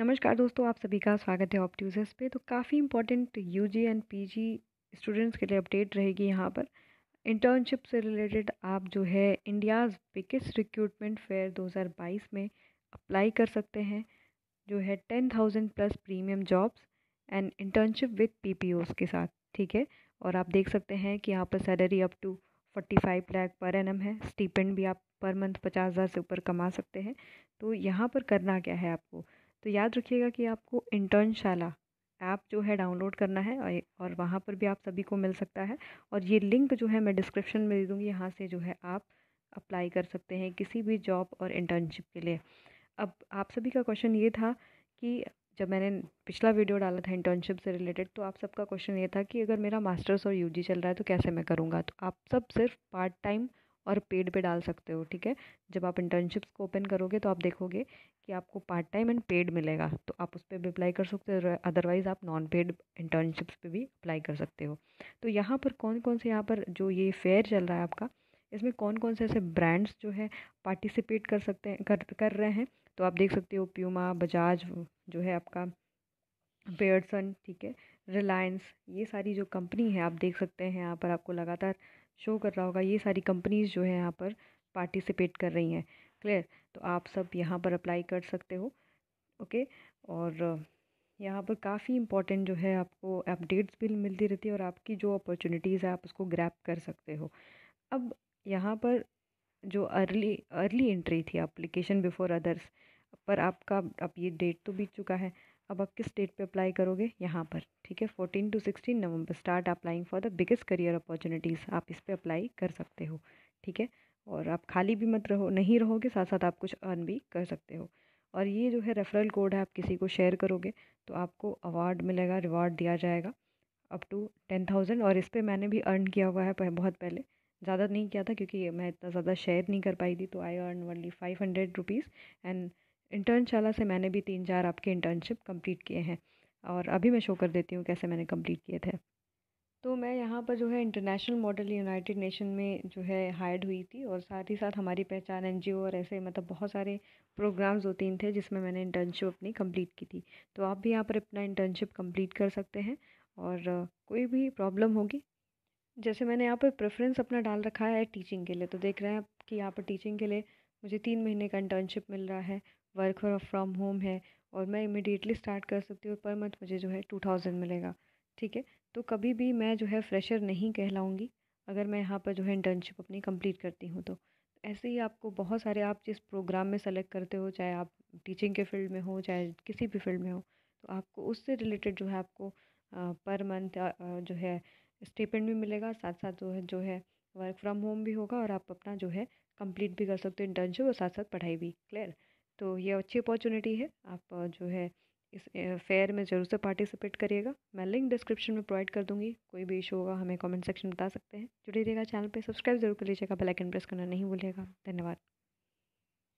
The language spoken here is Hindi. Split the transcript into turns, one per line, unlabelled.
नमस्कार दोस्तों आप सभी का स्वागत है ऑप्टूजर्स पे तो काफ़ी important UG and PG students के लिए अपडेट रहेगी यहाँ पर इंटर्नशिप से रिलेटेड आप जो है इंडियाज़ बिगेस्ट रिक्रूटमेंट फेयर 2022 में अप्लाई कर सकते हैं जो है ten thousand plus premium jobs and internship with P K साथ ठीक है और आप देख सकते हैं कि यहाँ पर salary up to forty five lakh per annum है स्टीपेंड भी आप पर मंथ पचास हज़ार से ऊपर कमा सकते हैं तो यहाँ पर करना क्या है आपको तो याद रखिएगा कि आपको इंटर्नशाला ऐप जो है डाउनलोड करना है और वहाँ पर भी आप सभी को मिल सकता है और ये लिंक जो है मैं डिस्क्रिप्शन में दे दूँगी यहाँ से जो है आप अप्लाई कर सकते हैं किसी भी जॉब और इंटर्नशिप के लिए अब आप सभी का क्वेश्चन ये था कि जब मैंने पिछला वीडियो डाला था इंटर्नशिप से रिलेटेड तो आप सबका क्वेश्चन ये था कि अगर मेरा मास्टर्स और यूजी चल रहा है तो कैसे मैं करूँगा तो आप सब सिर्फ पार्ट टाइम और पेड पे डाल सकते हो ठीक है जब आप इंटर्नशिप्स को ओपन करोगे तो आप देखोगे कि आपको पार्ट टाइम एंड पेड मिलेगा तो आप उस पर भी अप्लाई कर सकते हो अदरवाइज़ आप नॉन पेड इंटर्नशिप्स पे भी अप्लाई कर सकते हो तो यहाँ पर कौन कौन से यहाँ पर जो ये फेयर चल रहा है आपका इसमें कौन कौन से ऐसे ब्रांड्स जो है पार्टिसिपेट कर सकते हैं कर कर रहे हैं तो आप देख सकते हो प्यूमा बजाज जो है आपका पेयरसन ठीक है रिलायंस ये सारी जो कंपनी है आप देख सकते हैं यहाँ पर आपको लगातार शो कर रहा होगा ये सारी कंपनीज़ जो है यहाँ पर पार्टिसिपेट कर रही हैं क्लियर तो आप सब यहाँ पर अप्लाई कर सकते हो ओके और यहाँ पर काफ़ी इंपॉर्टेंट जो है आपको अपडेट्स भी मिलती रहती है और आपकी जो अपॉर्चुनिटीज़ है आप उसको ग्रैप कर सकते हो अब यहाँ पर जो अर्ली अर्ली एंट्री थी अप्लीकेशन बिफोर अदर्स पर आपका अब ये डेट तो बीत चुका है अब आप किस डेट पे अप्लाई करोगे यहाँ पर ठीक है fourteen to sixteen November start applying for the biggest career opportunities आप इस पर अप्लाई कर सकते हो ठीक है और आप खाली भी मत रहो नहीं रहोगे साथ साथ आप कुछ अर्न भी कर सकते हो और ये जो है रेफरल कोड है आप किसी को शेयर करोगे तो आपको अवार्ड मिलेगा रिवार्ड दिया जाएगा अप टू टेन थाउजेंड और इस पर मैंने भी अर्न किया हुआ है बहुत पहले ज़्यादा नहीं किया था क्योंकि मैं इतना ज़्यादा शेयर नहीं कर पाई थी तो I earn only five hundred rupees and Internshala से मैंने भी तीन चार आपके इंटर्नशिप कंप्लीट किए हैं और अभी मैं शो कर देती हूँ कैसे मैंने कंप्लीट किए थे तो मैं यहाँ पर जो है इंटरनेशनल मॉडल यूनाइटेड नेशन में जो है हायर्ड हुई थी और साथ ही साथ हमारी पहचान एन और ऐसे मतलब बहुत सारे प्रोग्राम्स दो तीन थे जिसमें मैंने इंटर्नशिप अपनी कंप्लीट की थी तो आप भी यहाँ पर अपना इंटर्नशिप कंप्लीट कर सकते हैं और कोई भी प्रॉब्लम होगी जैसे मैंने यहाँ पर प्रेफरेंस अपना डाल रखा है टीचिंग के लिए तो देख रहे हैं कि यहाँ पर टीचिंग के लिए मुझे तीन महीने का इंटर्नशिप मिल रहा है वर्क फ्रॉम होम है और मैं इमिडिएटली स्टार्ट कर सकती हूँ पर मंथ मुझे जो है टू थाउजेंड मिलेगा ठीक है तो कभी भी मैं जो है फ्रेशर नहीं कहलाऊँगी अगर मैं यहाँ पर जो है इंटर्नशिप अपनी कंप्लीट करती हूँ तो ऐसे ही आपको बहुत सारे आप जिस प्रोग्राम में सेलेक्ट करते हो चाहे आप टीचिंग के फील्ड में हो चाहे किसी भी फील्ड में हो तो आपको उससे रिलेटेड जो है आपको पर मंथ जो है स्टेपेंट भी मिलेगा साथ साथ जो है जो है वर्क फ्रॉम होम भी होगा और आप अपना जो है कंप्लीट भी कर सकते हो इंटर्नशिप और साथ साथ पढ़ाई भी क्लियर तो ये अच्छी अपॉर्चुनिटी है आप जो है इस फेयर में ज़रूर से पार्टिसिपेट करिएगा मैं लिंक डिस्क्रिप्शन में प्रोवाइड कर दूंगी कोई भी इशू होगा हमें कमेंट सेक्शन बता सकते हैं जुड़े रहिएगा चैनल पे सब्सक्राइब जरूर कर लीजिएगा बेल आइकन प्रेस करना नहीं भूलिएगा धन्यवाद